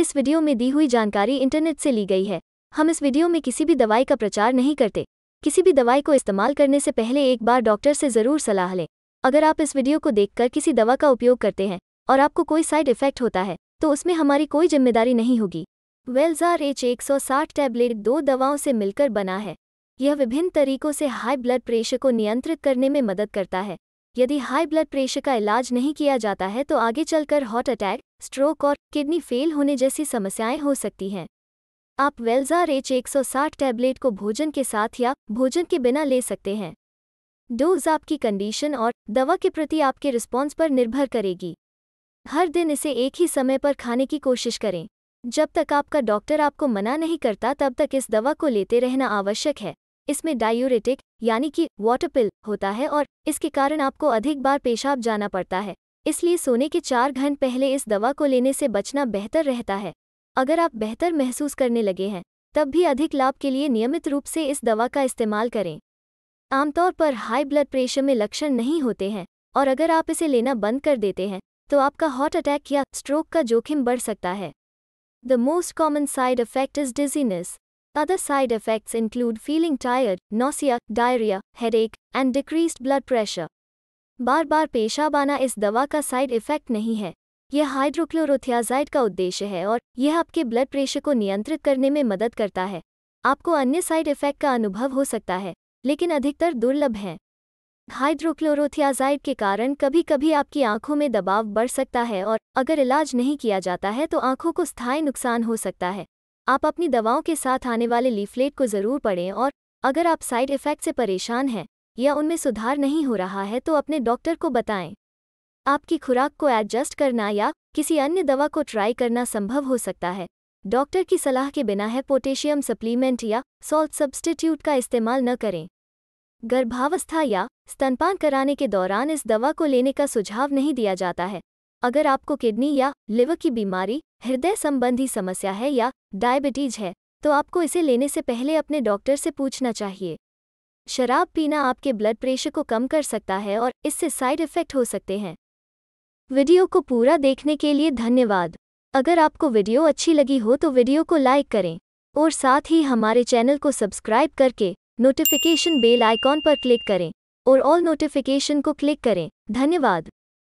इस वीडियो में दी हुई जानकारी इंटरनेट से ली गई है हम इस वीडियो में किसी भी दवाई का प्रचार नहीं करते किसी भी दवाई को इस्तेमाल करने से पहले एक बार डॉक्टर से ज़रूर सलाह लें अगर आप इस वीडियो को देखकर किसी दवा का उपयोग करते हैं और आपको कोई साइड इफेक्ट होता है तो उसमें हमारी कोई जिम्मेदारी नहीं होगी वेल्जार एच 160 टैबलेट दो दवाओं से मिलकर बना है यह विभिन्न तरीकों से हाई ब्लड प्रेशर को नियंत्रित करने में मदद करता है यदि हाई ब्लड प्रेशर का इलाज नहीं किया जाता है तो आगे चलकर हार्ट अटैक स्ट्रोक और किडनी फेल होने जैसी समस्याएं हो सकती हैं आप वेल्जार एच 160 टैबलेट को भोजन के साथ या भोजन के बिना ले सकते हैं डोज आपकी कंडीशन और दवा के प्रति आपके रिस्पॉन्स पर निर्भर करेगी हर दिन इसे एक ही समय पर खाने की कोशिश करें जब तक आपका डॉक्टर आपको मना नहीं करता तब तक इस दवा को लेते रहना आवश्यक है इसमें डायूरेटिक यानी कि वाटर पिल होता है और इसके कारण आपको अधिक बार पेशाब जाना पड़ता है इसलिए सोने के चार घन पहले इस दवा को लेने से बचना बेहतर रहता है अगर आप बेहतर महसूस करने लगे हैं तब भी अधिक लाभ के लिए नियमित रूप से इस दवा का इस्तेमाल करें आमतौर पर हाई ब्लड प्रेशर में लक्षण नहीं होते हैं और अगर आप इसे लेना बंद कर देते हैं तो आपका हार्ट अटैक या स्ट्रोक का जोखिम बढ़ सकता है the most common side effect is dizziness Other side effects include feeling tired, nausea, diarrhea, headache, and decreased blood pressure. बार बार पेशाबाना इस दवा का साइड इफेक्ट नहीं है यह हाइड्रोक्लोरोथियाजाइड का उद्देश्य है और यह आपके ब्लड प्रेशर को नियंत्रित करने में मदद करता है आपको अन्य साइड इफेक्ट का अनुभव हो सकता है लेकिन अधिकतर दुर्लभ हैं हाइड्रोक्लोरोथियाजाइड के कारण कभी कभी आपकी आंखों में दबाव बढ़ सकता है और अगर इलाज नहीं किया जाता है तो आंखों को स्थायी नुकसान हो सकता है आप अपनी दवाओं के साथ आने वाले लीफलेट को ज़रूर पढ़ें और अगर आप साइड इफ़ेक्ट से परेशान हैं या उनमें सुधार नहीं हो रहा है तो अपने डॉक्टर को बताएं आपकी खुराक को एडजस्ट करना या किसी अन्य दवा को ट्राई करना संभव हो सकता है डॉक्टर की सलाह के बिना है पोटेशियम सप्लीमेंट या सॉल्ट सब्स्टिट्यूट का इस्तेमाल न करें गर्भावस्था या स्तनपान कराने के दौरान इस दवा को लेने का सुझाव नहीं दिया जाता है अगर आपको किडनी या लिवर की बीमारी हृदय संबंधी समस्या है या डायबिटीज है तो आपको इसे लेने से पहले अपने डॉक्टर से पूछना चाहिए शराब पीना आपके ब्लड प्रेशर को कम कर सकता है और इससे साइड इफ़ेक्ट हो सकते हैं वीडियो को पूरा देखने के लिए धन्यवाद अगर आपको वीडियो अच्छी लगी हो तो वीडियो को लाइक करें और साथ ही हमारे चैनल को सब्सक्राइब करके नोटिफिकेशन बेल आइकॉन पर क्लिक करें और ऑल नोटिफिकेशन को क्लिक करें धन्यवाद